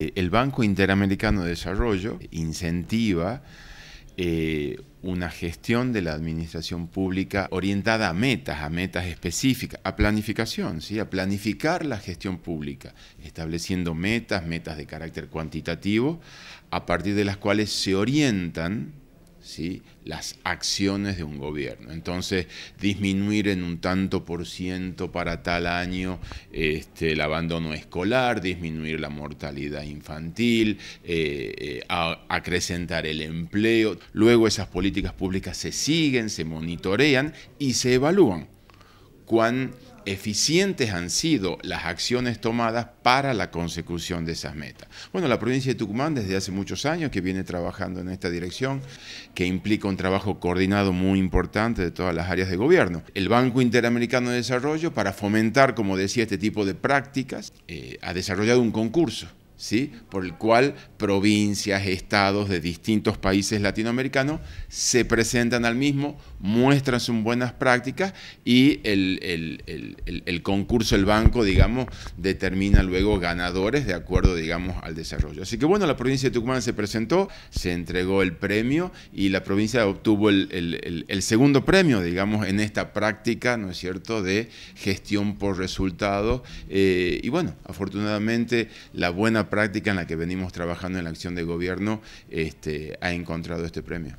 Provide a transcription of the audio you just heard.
Eh, el Banco Interamericano de Desarrollo incentiva eh, una gestión de la administración pública orientada a metas, a metas específicas, a planificación, ¿sí? a planificar la gestión pública, estableciendo metas, metas de carácter cuantitativo, a partir de las cuales se orientan ¿sí? las acciones de un gobierno. Entonces, disminuir en un tanto por ciento para tal año este, el abandono escolar, disminuir la mortalidad infantil, eh, eh, acrecentar el empleo. Luego esas políticas públicas se siguen, se monitorean y se evalúan. Cuán eficientes han sido las acciones tomadas para la consecución de esas metas. Bueno, la provincia de Tucumán desde hace muchos años que viene trabajando en esta dirección, que implica un trabajo coordinado muy importante de todas las áreas de gobierno. El Banco Interamericano de Desarrollo, para fomentar, como decía, este tipo de prácticas, eh, ha desarrollado un concurso ¿sí? por el cual provincias, estados de distintos países latinoamericanos se presentan al mismo, muestran sus buenas prácticas y el, concurso, el banco, digamos, determina luego ganadores de acuerdo, digamos, al desarrollo. Así que bueno, la provincia de Tucumán se presentó, se entregó el premio y la provincia obtuvo el, segundo premio, digamos, en esta práctica, ¿no es cierto?, de gestión por resultados. Eh, y bueno, afortunadamente la buena práctica en la que venimos trabajando en la acción de gobierno este, ha encontrado este premio.